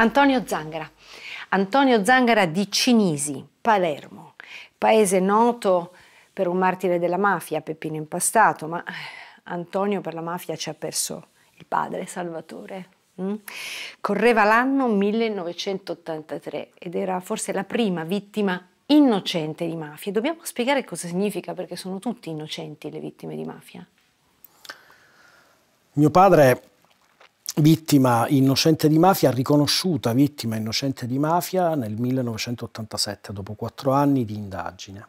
Antonio Zangara. Antonio Zangara di Cinisi, Palermo, paese noto per un martire della mafia, Peppino Impastato, ma eh, Antonio per la mafia ci ha perso il padre, Salvatore. Mm? Correva l'anno 1983 ed era forse la prima vittima innocente di mafia. Dobbiamo spiegare cosa significa perché sono tutti innocenti le vittime di mafia. Mio padre vittima innocente di mafia, riconosciuta vittima innocente di mafia nel 1987, dopo quattro anni di indagine.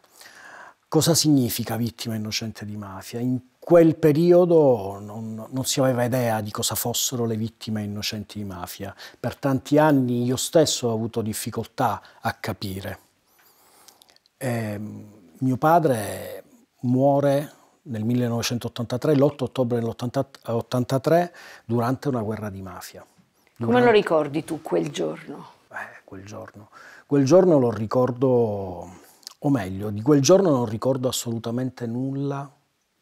Cosa significa vittima innocente di mafia? In quel periodo non, non, si aveva idea di cosa fossero le vittime innocenti di mafia. Per tanti anni io stesso ho avuto difficoltà a capire. Eh, mio padre muore nel 1983, l'8 ottobre dell'83, durante una guerra di mafia. Durante... Come lo ricordi tu quel giorno? Eh, quel giorno. Quel giorno lo ricordo, o meglio, di quel giorno non ricordo assolutamente nulla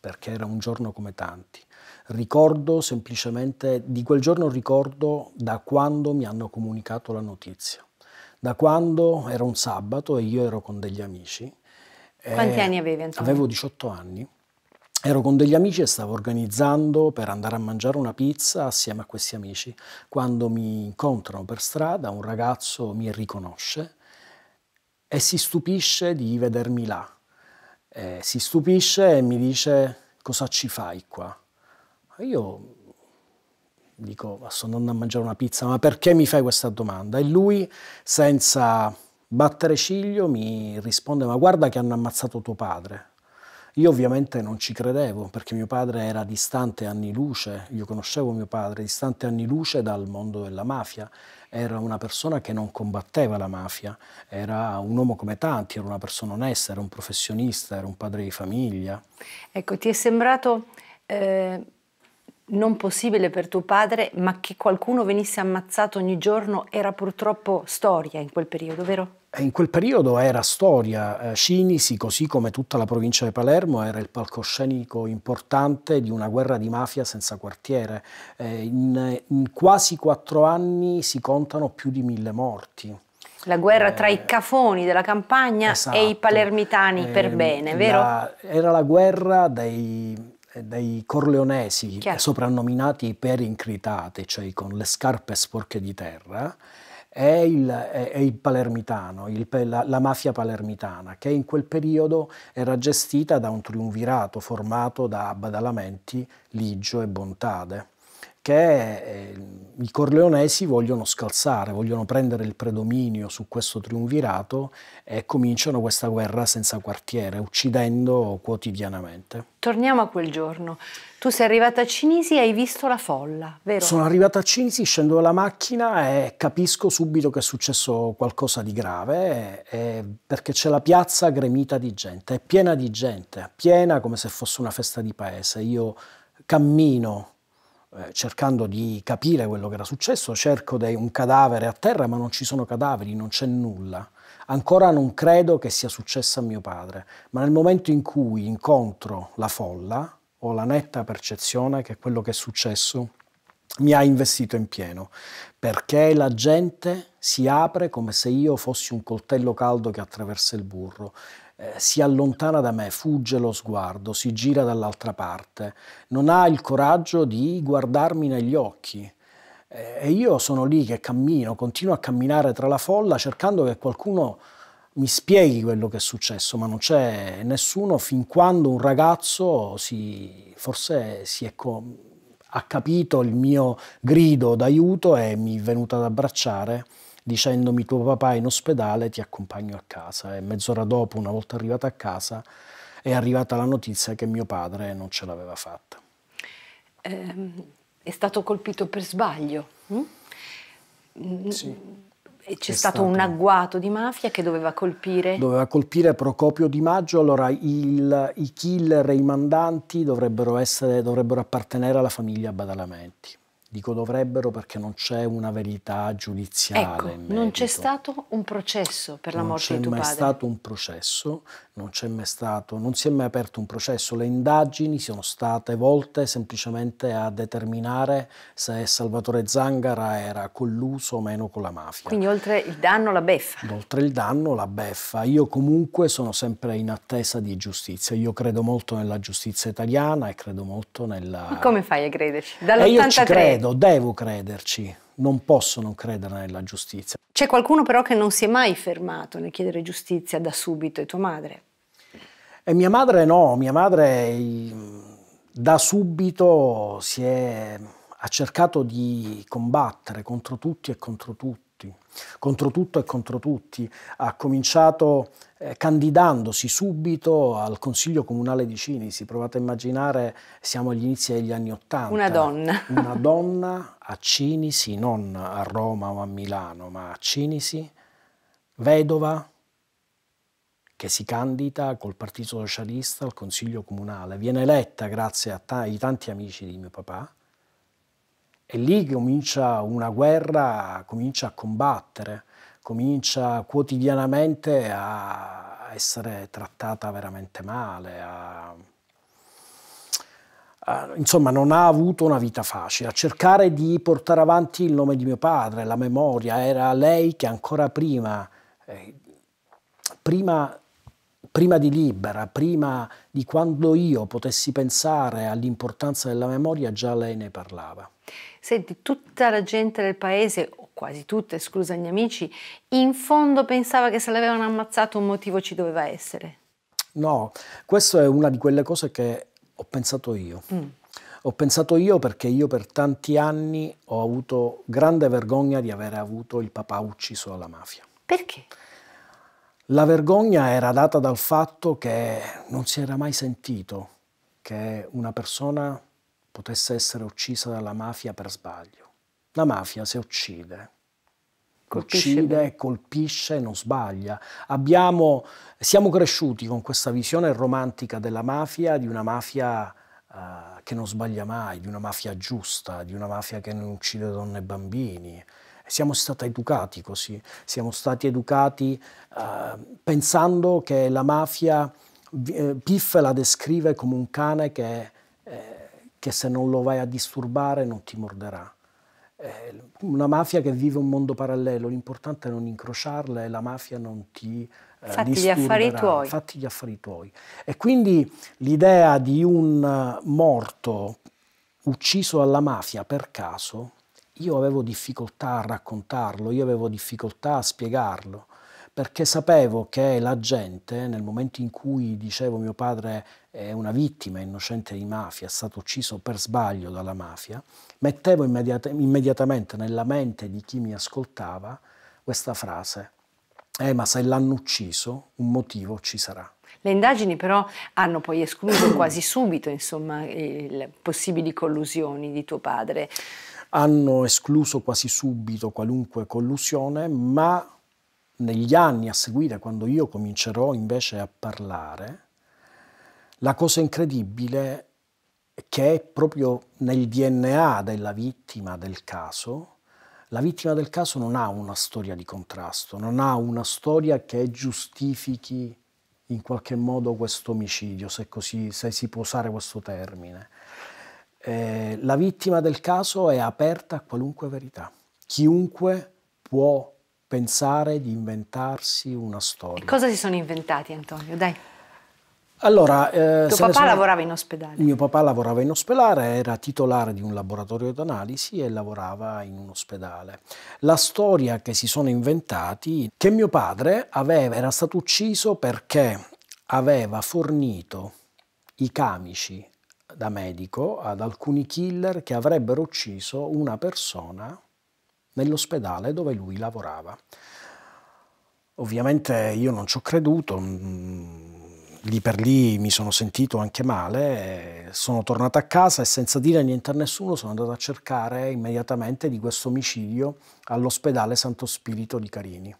perché era un giorno come tanti. Ricordo semplicemente, di quel giorno ricordo da quando mi hanno comunicato la notizia. Da quando era un sabato e io ero con degli amici. Quanti eh, anni avevi Antonio? Avevo 18 anni Ero con degli amici e stavo organizzando per andare a mangiare una pizza assieme a questi amici. Quando mi incontrano per strada, un ragazzo mi riconosce e si stupisce di vedermi là. Eh, si stupisce e mi dice cosa ci fai qua? Io dico sto andando a mangiare una pizza, ma perché mi fai questa domanda? E lui senza battere ciglio mi risponde ma guarda che hanno ammazzato tuo padre. Io ovviamente non ci credevo perché mio padre era distante anni luce, io conoscevo mio padre, distante anni luce dal mondo della mafia, era una persona che non combatteva la mafia, era un uomo come tanti, era una persona onesta, era un professionista, era un padre di famiglia. Ecco, ti è sembrato... Eh non possibile per tuo padre, ma che qualcuno venisse ammazzato ogni giorno era purtroppo storia in quel periodo, vero? Eh, in quel periodo era storia. Cinisi, eh, così come tutta la provincia di Palermo, era il palcoscenico importante di una guerra di mafia senza quartiere. Eh, in, in quasi quattro anni si contano più di mille morti. La guerra tra i cafoni della campagna esatto. e i esatto. palermitani per bene, vero? La, era la guerra dei, eh, dai corleonesi Chiaro. soprannominati perincritate, cioè con le scarpe sporche di terra, è il, è il palermitano, il, la, la, mafia palermitana, che in quel periodo era gestita da un triunvirato formato da Badalamenti, Ligio e Bontade che eh, i corleonesi vogliono scalzare, vogliono prendere il predominio su questo triunvirato e cominciano questa guerra senza quartiere, uccidendo quotidianamente. Torniamo a quel giorno. Tu sei arrivata a Cinisi e hai visto la folla, vero? Sono arrivata a Cinisi, scendo dalla macchina e capisco subito che è successo qualcosa di grave eh, perché c'è la piazza gremita di gente, è piena di gente, piena come se fosse una festa di paese. Io cammino eh, cercando di capire quello che era successo, cerco dei, un cadavere a terra, ma non ci sono cadaveri, non c'è nulla. Ancora non credo che sia successo a mio padre, ma nel momento in cui incontro la folla ho la netta percezione che quello che è successo mi ha investito in pieno, perché la gente si apre come se io fossi un coltello caldo che attraversa il burro eh, si allontana da me, fugge lo sguardo, si gira dall'altra parte, non ha il coraggio di guardarmi negli occhi. Eh, e io sono lì che cammino, continuo a camminare tra la folla cercando che qualcuno mi spieghi quello che è successo, ma non c'è nessuno fin quando un ragazzo si, forse si è ha capito il mio grido d'aiuto e mi è venuto ad abbracciare dicendomi tuo papà è in ospedale, ti accompagno a casa. E mezz'ora dopo, una volta arrivata a casa, è arrivata la notizia che mio padre non ce l'aveva fatta. Eh, è stato colpito per sbaglio. Mm? mm sì. C'è stato, stato, un agguato di mafia che doveva colpire? Doveva colpire Procopio Di Maggio, allora il, i killer e i mandanti dovrebbero, essere, dovrebbero appartenere alla famiglia Badalamenti. Dico dovrebbero perché non c'è una verità giudiziaria. Ecco, non c'è stato un processo per la non morte di tuo padre. Non c'è mai stato un processo, non c'è mai stato, non si è mai aperto un processo, le indagini sono state volte semplicemente a determinare se Salvatore Zangara era colluso o meno con la mafia. Quindi oltre il danno la beffa. Oltre il danno la beffa. Io comunque sono sempre in attesa di giustizia, io credo molto nella giustizia italiana e credo molto nella... Ma come fai a crederci? Dall'83. E io ci credo, devo crederci non posso non credere nella giustizia. C'è qualcuno però che non si è mai fermato nel chiedere giustizia da subito, è tua madre. E mia madre no, mia madre da subito si è, ha cercato di combattere contro tutti e contro tutti, contro tutto e contro tutti. Ha cominciato eh, candidandosi subito al Consiglio Comunale di Cinisi. Provate a immaginare, siamo agli inizi degli anni Ottanta. Una donna. Una donna a Cinisi, non a Roma o a Milano, ma a Cinisi, vedova, che si candida col Partito Socialista al Consiglio Comunale, viene eletta grazie ai tanti amici di mio papà e lì comincia una guerra, comincia a combattere, comincia quotidianamente a essere trattata veramente male, a, a, insomma non ha avuto una vita facile, a cercare di portare avanti il nome di mio padre, la memoria, era lei che ancora prima... Eh, prima prima di Libera, prima di quando io potessi pensare all'importanza della memoria, già lei ne parlava. Senti, tutta la gente del paese, o quasi tutta, esclusa gli amici, in fondo pensava che se l'avevano ammazzato un motivo ci doveva essere. No, questa è una di quelle cose che ho pensato io. Mm. Ho pensato io perché io per tanti anni ho avuto grande vergogna di aver avuto il papà ucciso dalla mafia. Perché? La vergogna era data dal fatto che non si era mai sentito che una persona potesse essere uccisa dalla mafia per sbaglio. La mafia se uccide, colpisce uccide, colpisce, non sbaglia. Abbiamo, siamo cresciuti con questa visione romantica della mafia, di una mafia uh, che non sbaglia mai, di una mafia giusta, di una mafia che non uccide donne e bambini, siamo stati educati così, siamo stati educati eh, pensando che la mafia, eh, Piff la descrive come un cane che, eh, che, se non lo vai a disturbare non ti morderà. Eh, una mafia che vive un mondo parallelo, l'importante è non incrociarla e la mafia non ti eh, fatti gli affari tuoi. Fatti gli affari tuoi. E quindi l'idea di un morto ucciso alla mafia per caso io avevo difficoltà a raccontarlo, io avevo difficoltà a spiegarlo, perché sapevo che la gente, nel momento in cui dicevo mio padre è una vittima innocente di mafia, è stato ucciso per sbaglio dalla mafia, mettevo immediata immediatamente nella mente di chi mi ascoltava questa frase, eh ma se l'hanno ucciso un motivo ci sarà. Le indagini però hanno poi escluso quasi subito insomma, possibili collusioni di tuo padre hanno escluso quasi subito qualunque collusione, ma negli anni a seguire, quando io comincerò invece a parlare, la cosa incredibile è che è proprio nel DNA della vittima del caso, la vittima del caso non ha una storia di contrasto, non ha una storia che giustifichi in qualche modo questo omicidio, se, così, se si può usare questo termine eh, la vittima del caso è aperta a qualunque verità. Chiunque può pensare di inventarsi una storia. E cosa si sono inventati, Antonio? Dai. Allora, eh, tuo papà sono... lavorava in ospedale. Mio papà lavorava in ospedale, era titolare di un laboratorio d'analisi e lavorava in un ospedale. La storia che si sono inventati, è che mio padre aveva, era stato ucciso perché aveva fornito i camici da medico ad alcuni killer che avrebbero ucciso una persona nell'ospedale dove lui lavorava. Ovviamente io non ci ho creduto, mm, lì per lì mi sono sentito anche male, sono tornato a casa e senza dire niente a nessuno sono andato a cercare immediatamente di questo omicidio all'ospedale Santo Spirito di Carini.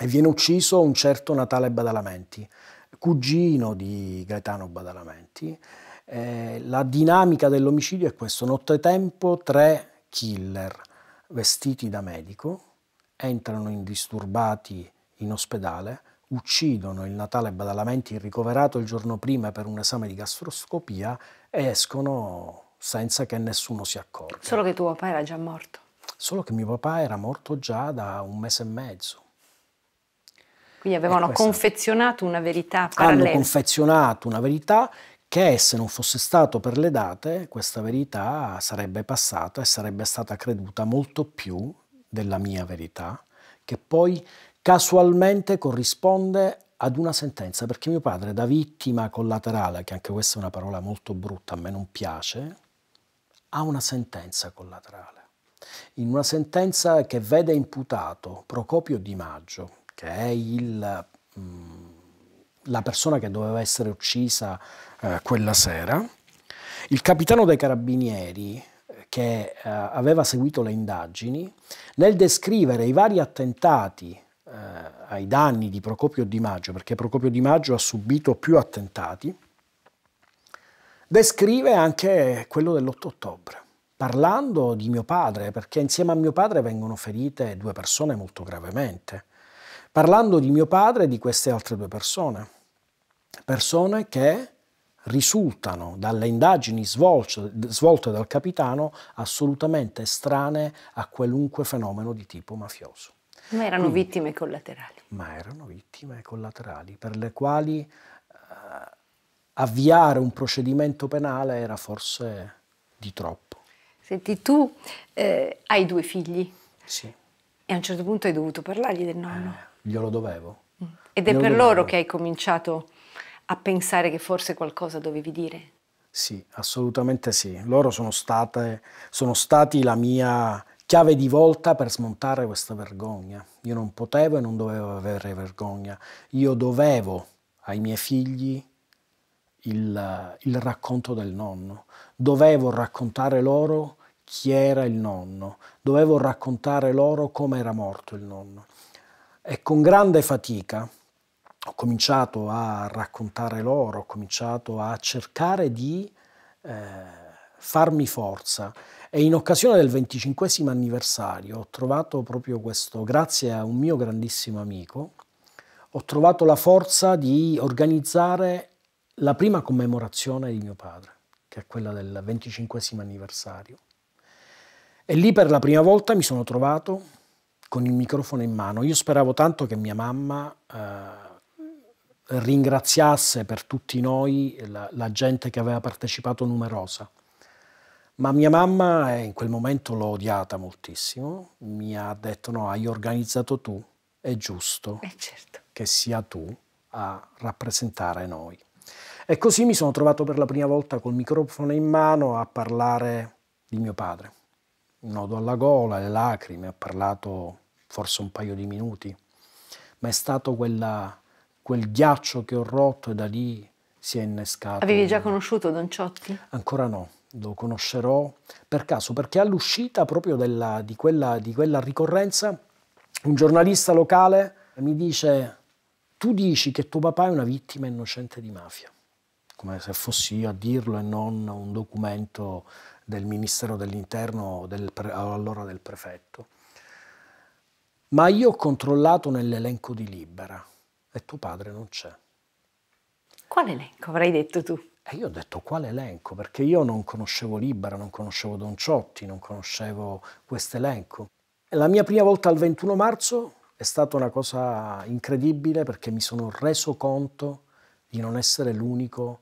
E viene ucciso un certo Natale Badalamenti, cugino di Gaetano Badalamenti, eh, la dinamica dell'omicidio è questa, nottetempo tre killer vestiti da medico entrano indisturbati in ospedale, uccidono il Natale Badalamenti ricoverato il giorno prima per un esame di gastroscopia e escono senza che nessuno si accorga. Solo che tuo papà era già morto. Solo che mio papà era morto già da un mese e mezzo. Quindi avevano confezionato una verità parallela. Hanno confezionato una verità che se non fosse stato per le date, questa verità sarebbe passata e sarebbe stata creduta molto più della mia verità, che poi casualmente corrisponde ad una sentenza, perché mio padre da vittima collaterale, che anche questa è una parola molto brutta, a me non piace, ha una sentenza collaterale. In una sentenza che vede imputato Procopio Di Maggio, che è il... Mm, la persona che doveva essere uccisa eh, quella sera. Il capitano dei carabinieri, eh, che eh, aveva seguito le indagini, nel descrivere i vari attentati eh, ai danni di Procopio Di Maggio, perché Procopio Di Maggio ha subito più attentati, descrive anche quello dell'8 ottobre, parlando di mio padre, perché insieme a mio padre vengono ferite due persone molto gravemente parlando di mio padre e di queste altre due persone, persone che risultano dalle indagini svolte, svolte dal capitano assolutamente estranee a qualunque fenomeno di tipo mafioso. Ma erano Quindi, vittime collaterali. Ma erano vittime collaterali per le quali eh, avviare un procedimento penale era forse di troppo. Senti, tu eh, hai due figli. Sì. E a un certo punto hai dovuto parlargli del nonno. Eh glielo dovevo. Ed glielo è per dovevo. loro che hai cominciato a pensare che forse qualcosa dovevi dire? Sì, assolutamente sì. Loro sono, state, sono stati la mia chiave di volta per smontare questa vergogna. Io non potevo e non dovevo avere vergogna. Io dovevo ai miei figli il, il racconto del nonno. Dovevo raccontare loro chi era il nonno. Dovevo raccontare loro come era morto il nonno. E con grande fatica ho cominciato a raccontare loro, ho cominciato a cercare di eh, farmi forza. E in occasione del 25 anniversario ho trovato proprio questo, grazie a un mio grandissimo amico, ho trovato la forza di organizzare la prima commemorazione di mio padre, che è quella del 25 anniversario. E lì per la prima volta mi sono trovato con il microfono in mano. Io speravo tanto che mia mamma eh, ringraziasse per tutti noi la, la, gente che aveva partecipato numerosa. Ma mia mamma in quel momento l'ho odiata moltissimo, mi ha detto no, hai organizzato tu, è giusto eh certo. che sia tu a rappresentare noi. E così mi sono trovato per la prima volta col microfono in mano a parlare di mio padre un nodo alla gola, le lacrime, ha parlato forse un paio di minuti, ma è stato quella, quel ghiaccio che ho rotto e da lì si è innescato. Avevi già conosciuto Don Ciotti? Ancora no, lo conoscerò per caso, perché all'uscita proprio della, di, quella, di quella ricorrenza un giornalista locale mi dice tu dici che tuo papà è una vittima innocente di mafia come se fossi io a dirlo e non un documento del Ministero dell'Interno del allora del prefetto. Ma io ho controllato nell'elenco di Libera e tuo padre non c'è. Quale elenco avrei detto tu? E io ho detto quale elenco, perché io non conoscevo Libera, non conoscevo Don Ciotti, non conoscevo questo elenco. La mia prima volta al 21 marzo è stata una cosa incredibile perché mi sono reso conto di non essere l'unico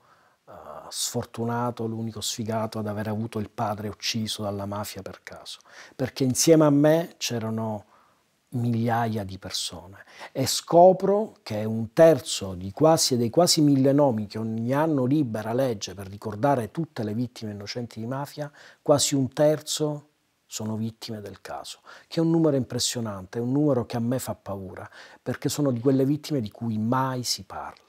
sfortunato, l'unico sfigato ad aver avuto il padre ucciso dalla mafia per caso, perché insieme a me c'erano migliaia di persone e scopro che un terzo di quasi, dei quasi mille nomi che ogni anno libera legge per ricordare tutte le vittime innocenti di mafia, quasi un terzo sono vittime del caso, che è un numero impressionante, è un numero che a me fa paura, perché sono di quelle vittime di cui mai si parla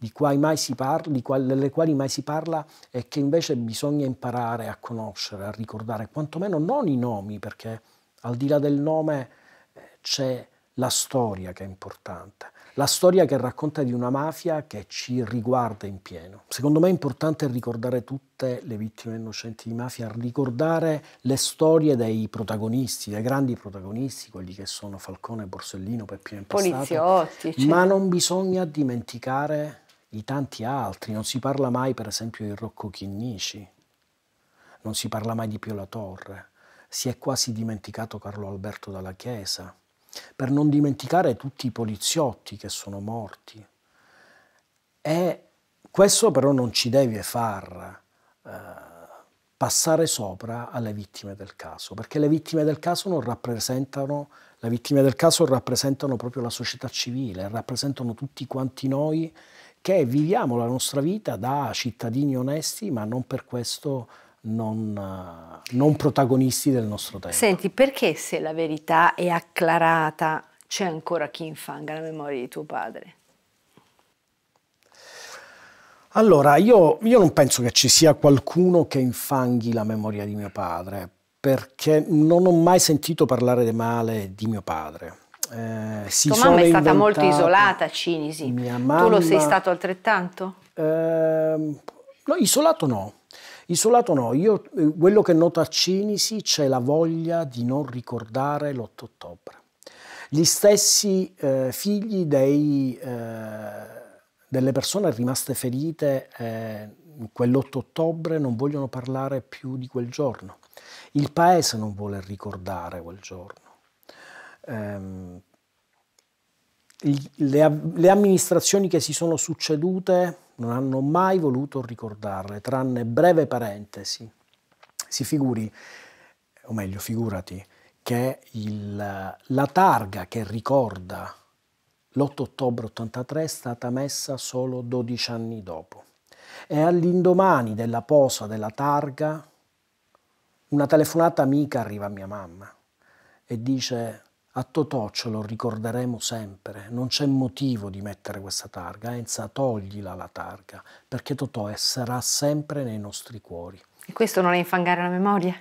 di quali mai si parla, quali, delle quali mai si parla e che invece bisogna imparare a conoscere, a ricordare, quantomeno non i nomi, perché al di là del nome eh, c'è la storia che è importante, la storia che racconta di una mafia che ci riguarda in pieno. Secondo me è importante ricordare tutte le vittime innocenti di mafia, ricordare le storie dei protagonisti, dei grandi protagonisti, quelli che sono Falcone, Borsellino, Peppino Impassato. Poliziotti. Cioè. Ma certo. non bisogna dimenticare di tanti altri. Non si parla mai, per esempio, di Rocco Chinnici, non si parla mai di Pio La Torre, si è quasi dimenticato Carlo Alberto dalla Chiesa, per non dimenticare tutti i poliziotti che sono morti. E questo però non ci deve far eh, passare sopra alle vittime del caso, perché le vittime del caso non rappresentano le vittime del caso rappresentano proprio la società civile, rappresentano tutti quanti noi che viviamo la nostra vita da cittadini onesti, ma non per questo non, eh, non protagonisti del nostro tempo. Senti, perché se la verità è acclarata c'è ancora chi infanga la memoria di tuo padre? Allora, io, io, non penso che ci sia qualcuno che infanghi la memoria di mio padre, perché non ho mai sentito parlare male di mio padre eh, si Tua mamma è stata molto isolata a Cinisi. Mamma, tu lo sei stato altrettanto? Ehm, no, isolato no. Isolato no, Io, eh, quello che noto a Cinisi c'è la voglia di non ricordare l'8 ottobre. Gli stessi eh, figli dei, eh, delle persone rimaste ferite eh, quell'8 ottobre non vogliono parlare più di quel giorno. Il paese non vuole ricordare quel giorno ehm, le, le, amministrazioni che si sono succedute non hanno mai voluto ricordarle, tranne breve parentesi. Si figuri, o meglio, figurati, che il, la targa che ricorda l'8 ottobre 83 è stata messa solo 12 anni dopo. E all'indomani della posa della targa, una telefonata amica arriva a mia mamma e dice a Totò ce lo ricorderemo sempre, non c'è motivo di mettere questa targa, Enza toglila la targa, perché Totò sarà sempre nei nostri cuori. E questo non è infangare la memoria?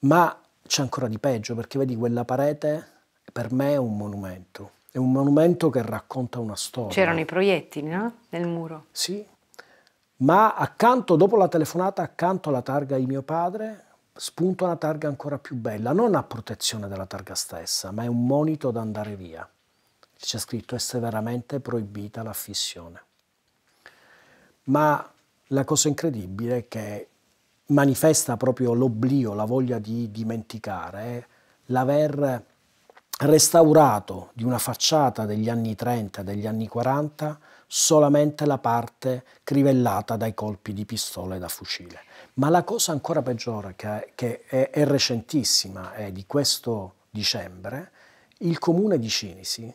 Ma c'è ancora di peggio, perché vedi quella parete per me è un monumento, è un monumento che racconta una storia. C'erano i proiettili, no? Nel muro. Sì, ma accanto, dopo la telefonata, accanto alla targa di mio padre, spunto una targa ancora più bella, non a protezione della targa stessa, ma è un monito da andare via. C'è scritto è severamente proibita la fissione. Ma la cosa incredibile è che manifesta proprio l'oblio, la voglia di dimenticare, l'aver restaurato di una facciata degli anni 30, degli anni 40, solamente la parte crivellata dai colpi di pistola e da fucile. Ma la cosa ancora peggiore, che, che è, è, recentissima, è di questo dicembre, il comune di Cinisi,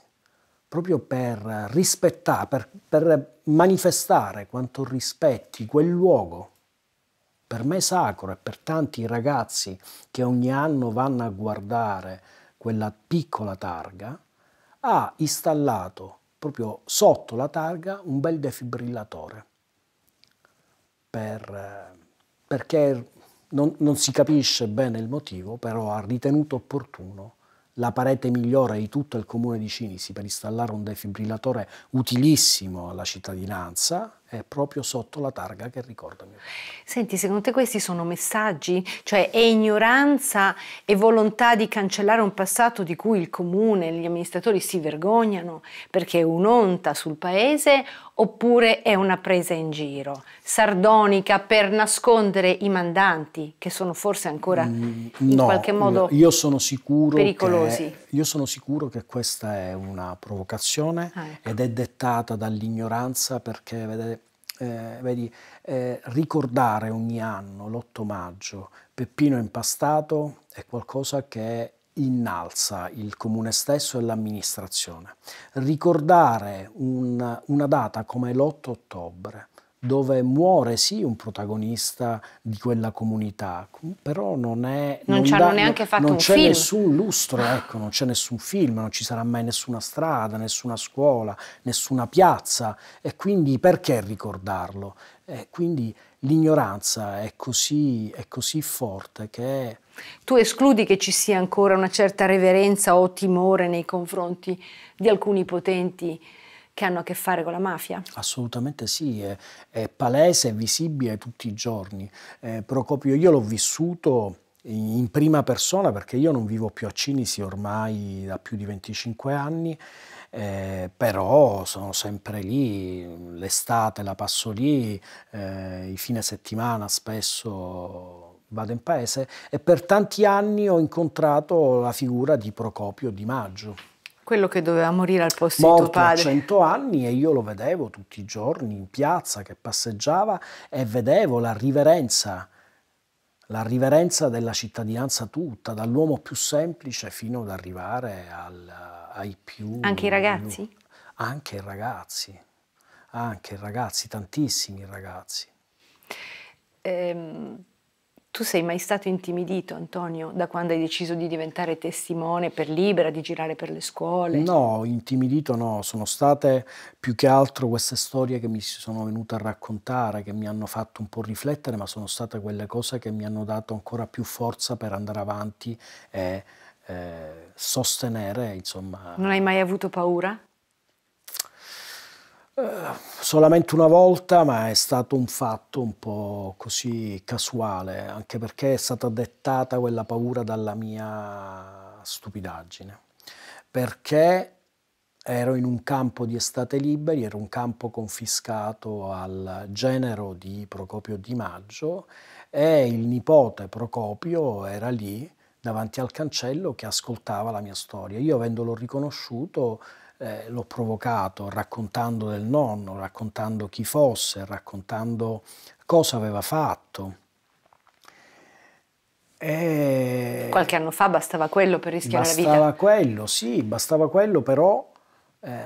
proprio per rispettare, per, per manifestare quanto rispetti quel luogo, per me sacro e per tanti ragazzi che ogni anno vanno a guardare quella piccola targa, ha installato proprio sotto la targa un bel defibrillatore per, eh, perché non, non, si capisce bene il motivo, però ha ritenuto opportuno la parete migliore di tutto il comune di Cinisi per installare un defibrillatore utilissimo alla cittadinanza eh, proprio sotto la targa che ricorda mio padre. Senti, secondo te questi sono messaggi? Cioè è ignoranza e volontà di cancellare un passato di cui il comune, gli amministratori si vergognano perché è un'onta sul paese oppure è una presa in giro, sardonica per nascondere i mandanti che sono forse ancora mm, in no, qualche modo io sono sicuro pericolosi? Che io sono sicuro che questa è una provocazione ah, ecco. ed è dettata dall'ignoranza perché, vede, eh, vedi, eh, ricordare ogni anno l'8 maggio Peppino impastato è qualcosa che innalza il comune stesso e l'amministrazione. Ricordare un, una data come l'8 ottobre dove muore sì un protagonista di quella comunità, però non è... Non, non ci hanno neanche fatto non un film. Non c'è nessun lustro, ecco, non c'è nessun film, non ci sarà mai nessuna strada, nessuna scuola, nessuna piazza e quindi perché ricordarlo? E quindi l'ignoranza è così, è così forte che... Tu escludi che ci sia ancora una certa reverenza o timore nei confronti di alcuni potenti che hanno a che fare con la mafia? Assolutamente sì, è, è palese, è visibile tutti i giorni. Eh, Procopio, io l'ho vissuto in prima persona perché io non vivo più a Cinisi ormai da più di 25 anni, eh, però sono sempre lì, l'estate la passo lì, eh, i fine settimana spesso vado in paese e per tanti anni ho incontrato la figura di Procopio Di Maggio quello che doveva morire al posto Morto di tuo padre. a 100 anni e io lo vedevo tutti i giorni in piazza che passeggiava e vedevo la riverenza, la riverenza della cittadinanza tutta, dall'uomo più semplice fino ad arrivare al, ai più... Anche i ragazzi? anche i ragazzi, anche i ragazzi, tantissimi ragazzi. Ehm tu sei mai stato intimidito, Antonio, da quando hai deciso di diventare testimone per libera, di girare per le scuole? No, intimidito no, sono state più che altro queste storie che mi sono venute a raccontare, che mi hanno fatto un po' riflettere, ma sono state quelle cose che mi hanno dato ancora più forza per andare avanti e eh, sostenere, insomma. Non hai mai avuto paura? Eh, solamente una volta, ma è stato un fatto un po' così casuale, anche perché è stata dettata quella paura dalla mia stupidaggine, perché ero in un campo di estate liberi, era un campo confiscato al genero di Procopio Di Maggio e il nipote Procopio era lì davanti al cancello che ascoltava la mia storia. Io avendolo riconosciuto eh, l'ho provocato raccontando del nonno, raccontando chi fosse, raccontando cosa aveva fatto. E Qualche anno fa bastava quello per rischiare la vita. Bastava quello, sì, bastava quello, però eh,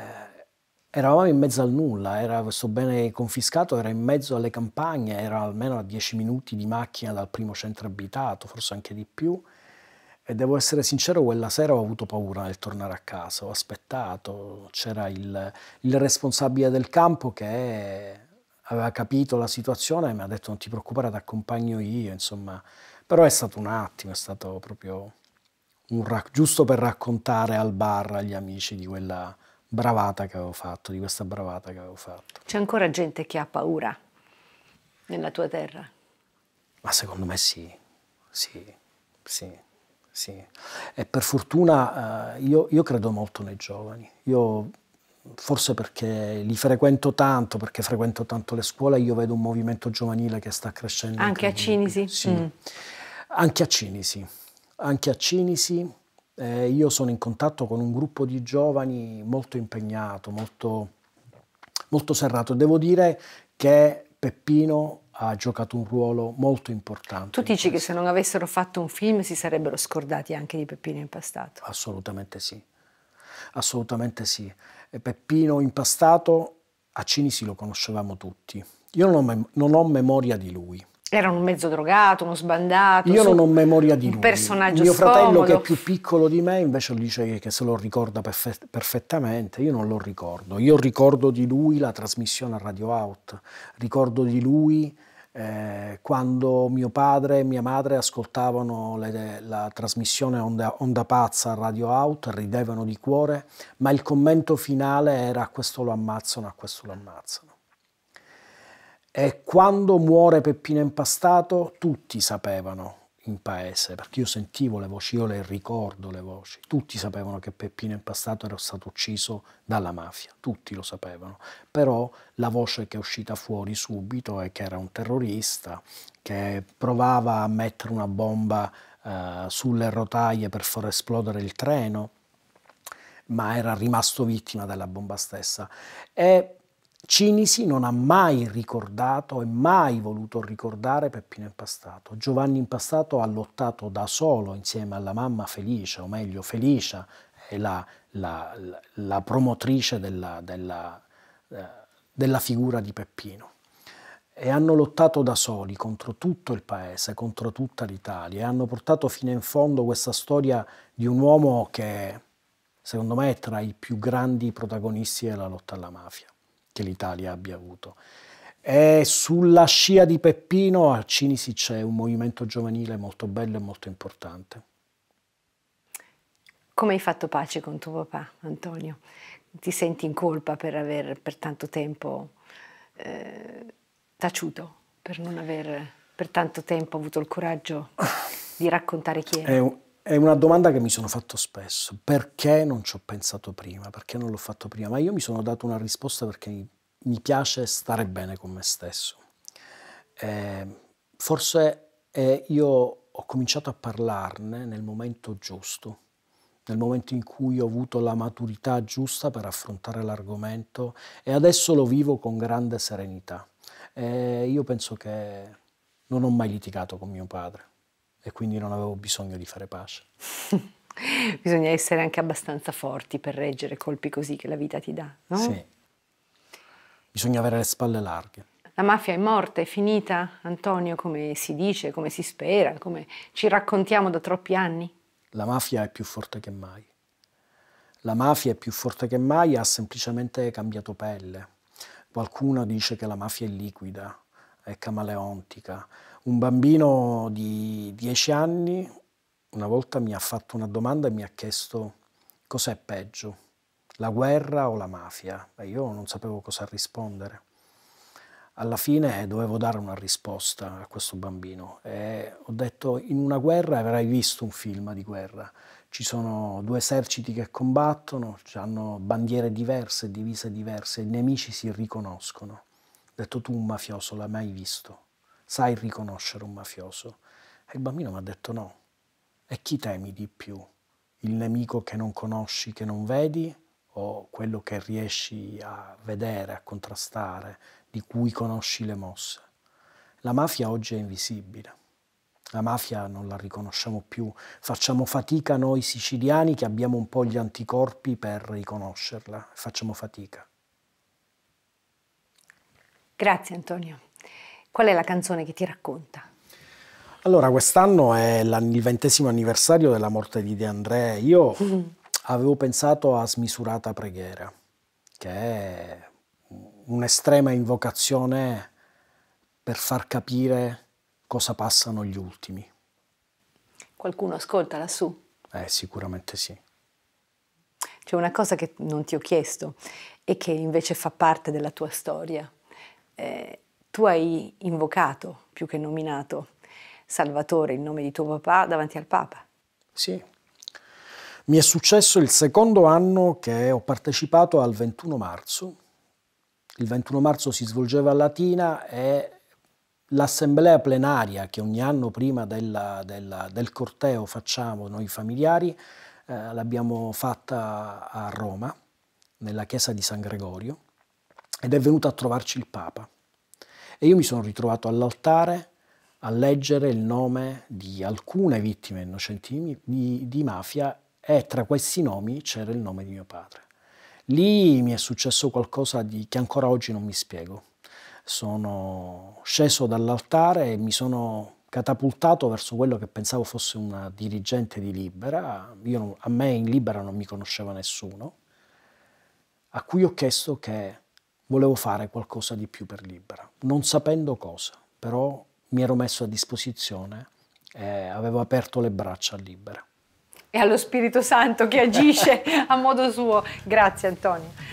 eravamo in mezzo al nulla, era questo bene confiscato, era in mezzo alle campagne, era almeno a 10 minuti di macchina dal primo centro abitato, forse anche di più. E devo essere sincero, quella sera ho avuto paura nel tornare a casa, ho aspettato, c'era il, il responsabile del campo che aveva capito la situazione e mi ha detto non ti preoccupare, ti accompagno io, insomma. Però è stato un attimo, è stato proprio giusto per raccontare al bar agli amici di quella bravata che avevo fatto, di questa bravata che avevo fatto. C'è ancora gente che ha paura nella tua terra? Ma secondo me sì, sì, sì sì. E per fortuna eh, io, io, credo molto nei giovani. Io, forse perché li frequento tanto, perché frequento tanto le scuole, io vedo un movimento giovanile che sta crescendo. Anche a Cinisi? Sì. Mm. Anche a Cinisi. Anche a Cinisi. Eh, io sono in contatto con un gruppo di giovani molto impegnato, molto, molto serrato. Devo dire che Peppino ha giocato un ruolo molto importante. Tu dici che se non avessero fatto un film si sarebbero scordati anche di Peppino Impastato? Assolutamente sì, assolutamente sì. Peppino Impastato a Cinisi lo conoscevamo tutti. Io non ho, non ho memoria di lui. Era un mezzo drogato, uno sbandato. Io non ho memoria di un lui. personaggio Mio scomodo. fratello, che è più piccolo di me, invece dice che se lo ricorda perfett perfettamente. Io non lo ricordo. Io ricordo di lui la trasmissione a Radio Out, ricordo di lui eh, quando mio padre e mia madre ascoltavano le, la trasmissione onda, onda, Pazza Radio Out, ridevano di cuore, ma il commento finale era a questo lo ammazzano, a questo lo ammazzano. E quando muore Peppino Impastato, tutti sapevano in paese, perché io sentivo le voci, io le ricordo le voci. Tutti sapevano che Peppino in passato era stato ucciso dalla mafia, tutti lo sapevano. Però la voce che è uscita fuori subito è che era un terrorista, che provava a mettere una bomba eh, sulle rotaie per far esplodere il treno, ma era rimasto vittima della bomba stessa. E Cinisi non ha mai ricordato e mai voluto ricordare Peppino Impastato. Giovanni Impastato ha lottato da solo insieme alla mamma Felicia, o meglio Felicia è la, la, la, promotrice della, della, eh, della figura di Peppino. E hanno lottato da soli contro tutto il paese, contro tutta l'Italia e hanno portato fino in fondo questa storia di un uomo che secondo me è tra i più grandi protagonisti della lotta alla mafia che l'Italia abbia avuto. E sulla scia di Peppino a Cinisi c'è un movimento giovanile molto bello e molto importante. Come hai fatto pace con tuo papà, Antonio? Ti senti in colpa per aver per tanto tempo eh, taciuto, per non aver per tanto tempo avuto il coraggio di raccontare chi era? è un è una domanda che mi sono fatto spesso. Perché non ci ho pensato prima? Perché non l'ho fatto prima? Ma io mi sono dato una risposta perché mi piace stare bene con me stesso. Eh, forse eh, io ho cominciato a parlarne nel momento giusto, nel momento in cui ho avuto la maturità giusta per affrontare l'argomento e adesso lo vivo con grande serenità. Eh, io penso che non ho mai litigato con mio padre e quindi non avevo bisogno di fare pace. Bisogna essere anche abbastanza forti per reggere colpi così che la vita ti dà, no? Sì. Bisogna avere le spalle larghe. La mafia è morta, è finita, Antonio, come si dice, come si spera, come ci raccontiamo da troppi anni? La mafia è più forte che mai. La mafia è più forte che mai, ha semplicemente cambiato pelle. Qualcuno dice che la mafia è liquida, camaleontica. Un bambino di dieci anni una volta mi ha fatto una domanda e mi ha chiesto cos'è peggio, la guerra o la mafia? E io non sapevo cosa rispondere. Alla fine eh, dovevo dare una risposta a questo bambino e ho detto in una guerra avrai visto un film di guerra, ci sono due eserciti che combattono, hanno bandiere diverse, divise diverse, i nemici si riconoscono detto tu un mafioso l'hai mai visto? Sai riconoscere un mafioso? E il bambino mi ha detto no. E chi temi di più? Il nemico che non conosci, che non vedi o quello che riesci a vedere, a contrastare, di cui conosci le mosse? La mafia oggi è invisibile. La mafia non la riconosciamo più, facciamo fatica noi siciliani che abbiamo un po' gli anticorpi per riconoscerla, facciamo fatica. Grazie Antonio. Qual è la canzone che ti racconta? Allora, quest'anno è il ventesimo anniversario della morte di De André. Io mm -hmm. avevo pensato a Smisurata preghiera, che è un'estrema invocazione per far capire cosa passano gli ultimi. Qualcuno ascolta lassù? Eh, sicuramente sì. C'è una cosa che non ti ho chiesto e che invece fa parte della tua storia. Eh, tu hai invocato, più che nominato, Salvatore, il nome di tuo papà, davanti al Papa. Sì. Mi è successo il secondo anno che ho partecipato al 21 marzo. Il 21 marzo si svolgeva a Latina e l'assemblea plenaria che ogni anno prima della, della, del corteo facciamo noi familiari eh, l'abbiamo fatta a Roma, nella chiesa di San Gregorio ed è venuto a trovarci il Papa. E io mi sono ritrovato all'altare a leggere il nome di alcune vittime innocenti di, di mafia e tra questi nomi c'era il nome di mio padre. Lì mi è successo qualcosa di, che ancora oggi non mi spiego. Sono sceso dall'altare e mi sono catapultato verso quello che pensavo fosse una dirigente di Libera. Io, a me in Libera non mi conosceva nessuno, a cui ho chiesto che volevo fare qualcosa di più per Libera, non sapendo cosa, però mi ero messo a disposizione e avevo aperto le braccia a Libera. E allo Spirito Santo che agisce a modo suo. Grazie Antonio.